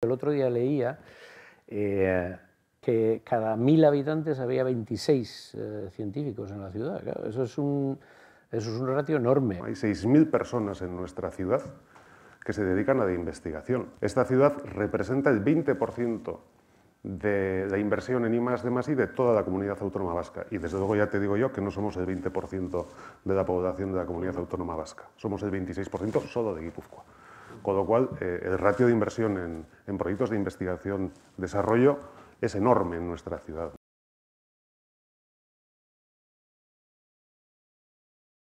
El otro día leía eh, que cada mil habitantes había 26 eh, científicos en la ciudad. eso, es un, eso es un ratio enorme. Hay 6.000 personas en nuestra ciudad que se dedican a la investigación. Esta ciudad representa el 20% de la inversión en I, de de toda la comunidad autónoma vasca. Y desde luego ya te digo yo que no somos el 20% de la población de la comunidad autónoma vasca, somos el 26% solo de Guipúzcoa. Con lo cual, eh, el ratio de inversión en proyectos de investigación-desarrollo es enorme en nuestra ciudad.